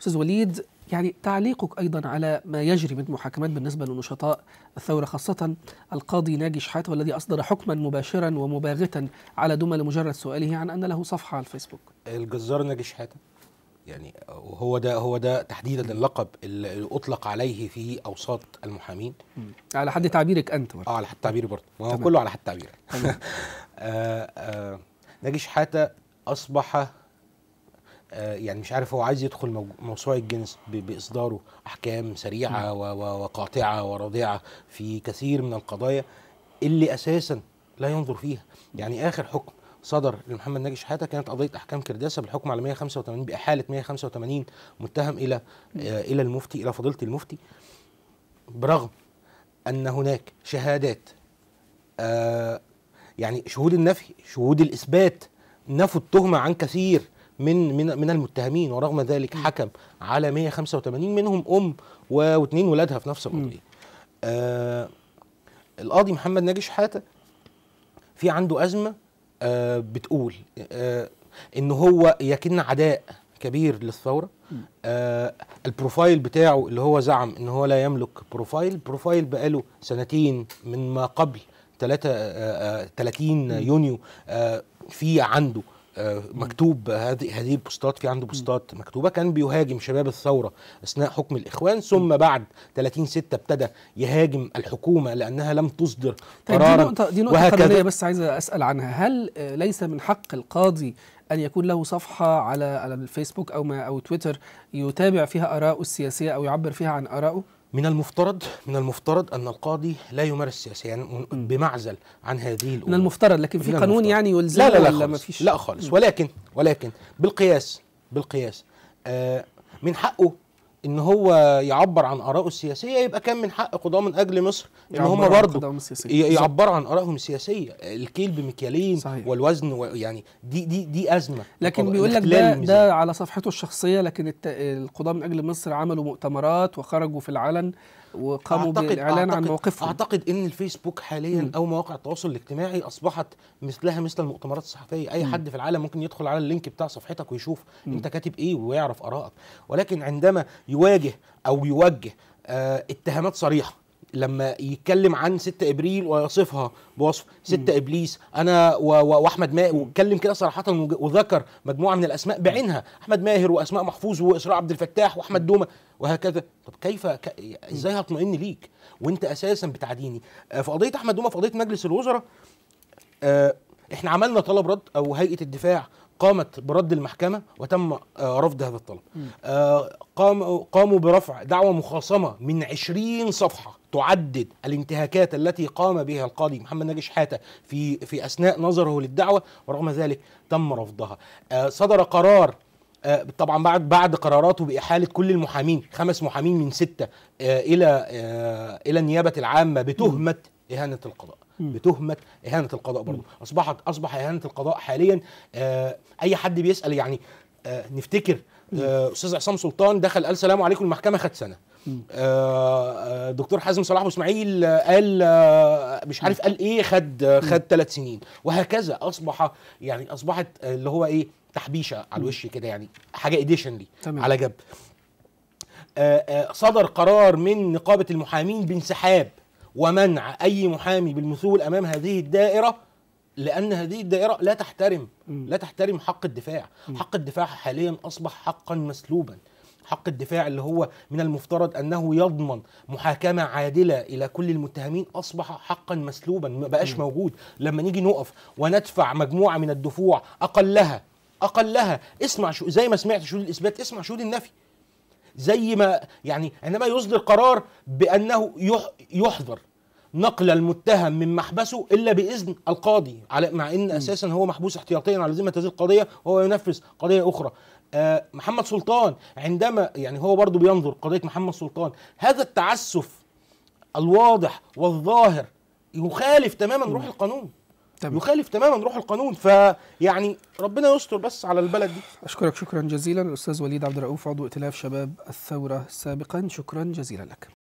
استاذ وليد يعني تعليقك ايضا على ما يجري من محاكمات بالنسبه لنشطاء الثوره خاصه القاضي ناجي شحاته والذي اصدر حكما مباشرا ومباغتا على دمى لمجرد سؤاله عن ان له صفحه على الفيسبوك. الجزار ناجي شحاته يعني وهو ده هو ده تحديدا اللقب اللي اطلق عليه في اوساط المحامين على حد تعبيرك انت برضه اه على حد تعبيري برضه هو كله على حد تعبيري آه آه ناجي شحاته اصبح آه، يعني مش عارف هو عايز يدخل موسوعه الجنس باصداره احكام سريعه وقاطعه وراضعه في كثير من القضايا اللي اساسا لا ينظر فيها يعني اخر حكم صدر لمحمد ناجي شحاته كانت قضيه احكام كرداسه بالحكم على 185 باحاله 185 متهم الى آه، الى المفتي الى فضيله المفتي برغم ان هناك شهادات آه، يعني شهود النفي شهود الاثبات نفوا التهمه عن كثير من من من المتهمين ورغم ذلك حكم على 185 منهم ام واثنين ولادها في نفس القضيه. آه القاضي محمد ناجي شحاته في عنده ازمه آه بتقول آه ان هو يكن عداء كبير للثوره آه البروفايل بتاعه اللي هو زعم ان هو لا يملك بروفايل بروفايل بقاله سنتين من ما قبل 3 30 آه، آه، يونيو آه، في عنده آه، مكتوب هذه هذه البوستات في عنده بوستات مكتوبه كان بيهاجم شباب الثوره اثناء حكم الاخوان ثم بعد 30 6 ابتدى يهاجم الحكومه لانها لم تصدر طيب، قرارا دي نقطه دي نقطه بس عايز اسال عنها هل آه، ليس من حق القاضي ان يكون له صفحه على على الفيسبوك او ما او تويتر يتابع فيها اراءه السياسيه او يعبر فيها عن اراءه من المفترض من المفترض ان القاضي لا يمارس السياسه يعني بمعزل عن هذه الامور من المفترض لكن في قانون المفترض. يعني يلزم لا لا لا ما فيش لا خالص ولكن ولكن بالقياس بالقياس آه من حقه ان هو يعبر عن ارائه السياسيه يبقى كان من حق قضاه من اجل مصر ان هم برضه يعبروا عن ارائهم السياسيه الكيل بمكيالين والوزن و يعني دي دي دي ازمه لكن بيقول لك ده, ده على صفحته الشخصيه لكن القضاه من اجل مصر عملوا مؤتمرات وخرجوا في العلن وقاموا بالاعلان عن موقفهم اعتقد ان الفيسبوك حاليا م. او مواقع التواصل الاجتماعي اصبحت مثلها مثل المؤتمرات الصحفيه اي م. حد في العالم ممكن يدخل على اللينك بتاع صفحتك ويشوف م. انت كاتب ايه ويعرف ارائك ولكن عندما يواجه او يوجه آه، اتهامات صريحه لما يتكلم عن 6 ابريل ويصفها بوصف 6 ابليس انا واحمد ماهر واتكلم كده صراحه وذكر مجموعه من الاسماء بعينها احمد ماهر واسماء محفوظ واسراء عبد الفتاح واحمد دومه وهكذا طب كيف ك... ازاي هطمئن ليك وانت اساسا بتعديني آه، في قضيه احمد دومه في قضيه مجلس الوزراء آه، احنا عملنا طلب رد او هيئه الدفاع قامت برد المحكمة وتم آه، رفض هذا الطلب قام قاموا برفع دعوة مخاصمة من 20 صفحة تعدد الانتهاكات التي قام بها القاضي محمد ناجي شحاته في في اثناء نظره للدعوه ورغم ذلك تم رفضها آه، صدر قرار آه، طبعا بعد بعد قراراته باحاله كل المحامين خمس محامين من سته آه، الى الى النيابه العامه بتهمه اهانه القضاء بتهمه اهانه القضاء برضه اصبحت اصبح اهانه القضاء حاليا اي حد بيسال يعني نفتكر استاذ عصام سلطان دخل قال سلام عليكم المحكمه خد سنه آه، آه، دكتور حازم صلاح ابو اسماعيل آه، قال مش عارف قال ايه خد خد ثلاث سنين وهكذا اصبح يعني اصبحت اللي هو ايه تحبيشه على الوش كده يعني حاجه اديشنلي على جنب صدر قرار من نقابه المحامين بانسحاب ومنع اي محامي بالمثول امام هذه الدائره لان هذه الدائره لا تحترم لا تحترم حق الدفاع حق الدفاع حاليا اصبح حقا مسلوبا حق الدفاع اللي هو من المفترض انه يضمن محاكمه عادله الى كل المتهمين اصبح حقا مسلوبا ما بقاش م. موجود لما نيجي نقف وندفع مجموعه من الدفوع اقلها اقلها اسمع شو زي ما سمعت شهود الاثبات اسمع شهود النفي زي ما يعني عندما يصدر قرار بانه يحظر نقل المتهم من محبسه الا باذن القاضي على مع ان اساسا هو محبوس احتياطيا على ذمه هذه القضيه وهو ينفذ قضيه اخرى آه، محمد سلطان عندما يعني هو برضه بينظر قضيه محمد سلطان هذا التعسف الواضح والظاهر يخالف تماما روح القانون تمام. يخالف تماما روح القانون فيعني ربنا يستر بس على البلد دي اشكرك شكرا جزيلا الاستاذ وليد عبد الرؤوف عضو ائتلاف شباب الثوره سابقا شكرا جزيلا لك